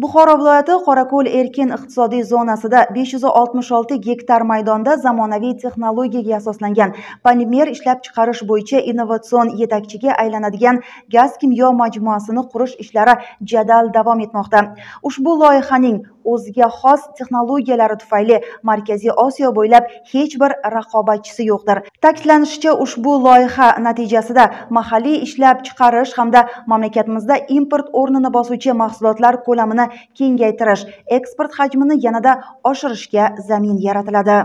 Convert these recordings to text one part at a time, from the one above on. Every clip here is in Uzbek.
buxoro viloyati qorako'l erkin iqtisodiy zonasida 566 gektar maydonda zamonaviy texnologiyaga asoslangan polimer ishlab chiqarish bo'yicha innovatsion yetakchiga aylanadigan gaz kimyo majmuasini qurish ishlari jadal davom etmoqda ushbu loyihaning o'ziga xos texnologiyalari tufayli markaziy osiyo bo'ylab hech bir raqobatchisi yo'qdir ta'kidlanishicha ushbu loyiha natijasida mahalliy ishlab chiqarish hamda mamlakatimizda import o'rnini bosuvchi mahsulotlar ko'lamini kengaytirish eksport hajmini yanada oshirishga zamin yaratiladi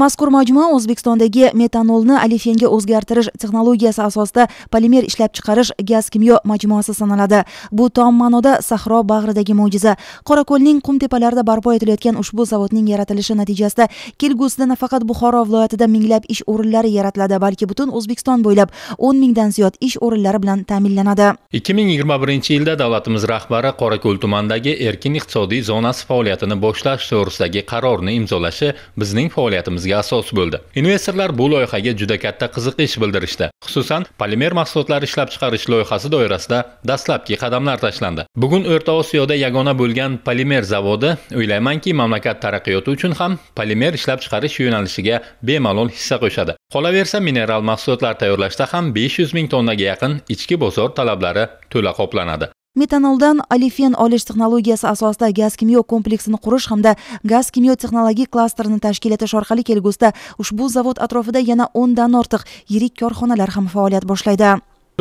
mazkur majmua o'zbekistondagi metanolni alifenga o'zgartirish texnologiyasi asosida polimer ishlab chiqarish gaz kimyo majmuasi sanaladi bu tom ma'noda sahro bag'ridagi mo'jiza qorako'lning qum tepalarida barpo etilayotgan ushbu zavodning yaratilishi natijasida kelgusida nafaqat buxoro viloyatida minglab ish o'rinlari yaratiladi balki butun o'zbekiston bo'ylab o'n mingdan ziyod ish o'rinlari bilan ta'minlanadi ikki ming yigirma birinchi yilda davlatimiz rahbari qorako'l tumanidagi erkin iqtisodiy zonasi faoliyatini boshlash to'g'risidagi qarorni imzolashi bizning faoliyatimiz mamlakatimizga asos bo'ldi investorlar bu loyihaga juda katta qiziqish bildirishdi xususan polimer mahsulotlari ishlab chiqarish loyihasi doirasida dastlabki qadamlar tashlandi bugun o'rta osiyoda yagona bo'lgan polimer zavodi o'ylaymanki mamlakat taraqqiyoti uchun ham polimer ishlab chiqarish yo'nalishiga bemalol hissa qo'shadi qolaversa mineral mahsulotlar tayyorlashda ham besh yuz ming tonnaga yaqin ichki bozor talablari to'la qoplanadi metanoldan alifen olish texnologiyasi asosida gaz kimyo kompleksini qurish hamda gaz kimyo texnologik klasterini tashkil etish orqali kelgusida ushbu zavod atrofida yana o'ndan ortiq yirik korxonalar ham faoliyat boshlaydi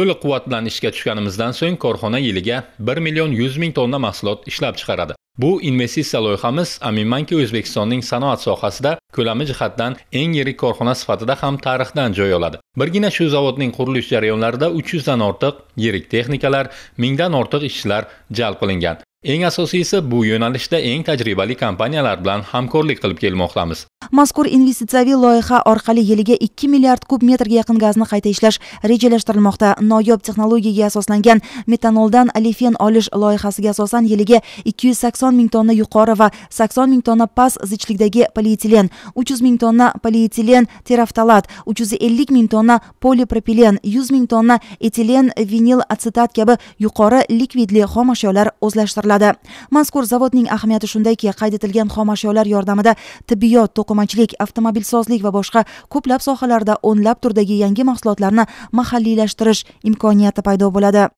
to'liq quvvat bilan ishga tushganimizdan so'ng korxona yiliga bir million yuz ming tonna mahsulot ishlab chiqaradi bu investitsiya loyihamiz aminmanki o'zbekistonning sanoat sohasida ko'lami jihatdan eng yirik korxona sifatida ham tarixdan joy oladi birgina shu zavodning qurilish jarayonlarida 300 dan ortiq yirik texnikalar mingdan ortiq ishchilar jalb qilingan eng asosiysi bu yo'nalishda eng tajribali kompaniyalar bilan hamkorlik qilib kelmoqdamiz mazkur investitsiyaviy loyiha orqali yiliga 2 milliard kub metrga yaqin gazni qayta ishlash rejalashtirilmoqda noyob texnologiyaga asoslangan metanoldan alifen olish loyihasiga asosan yiliga 280 ming tonna yuqori va 80 ming tonna past zichlikdagi polietilen 300 ming tonna polietilen teraftalat 350 ming tonna polipropilen 100 ming tonna etilen vinil atsetat kabi yuqori likvidli xomashyolar o'zlashtiriladi mazkur zavodning ahamiyati shundaki qayd etilgan xomashyolar yordamida tibbiyot to'qimachilik avtomobilsozlik va boshqa ko'plab sohalarda o'nlab turdagi yangi mahsulotlarni mahalliylashtirish imkoniyati paydo bo'ladi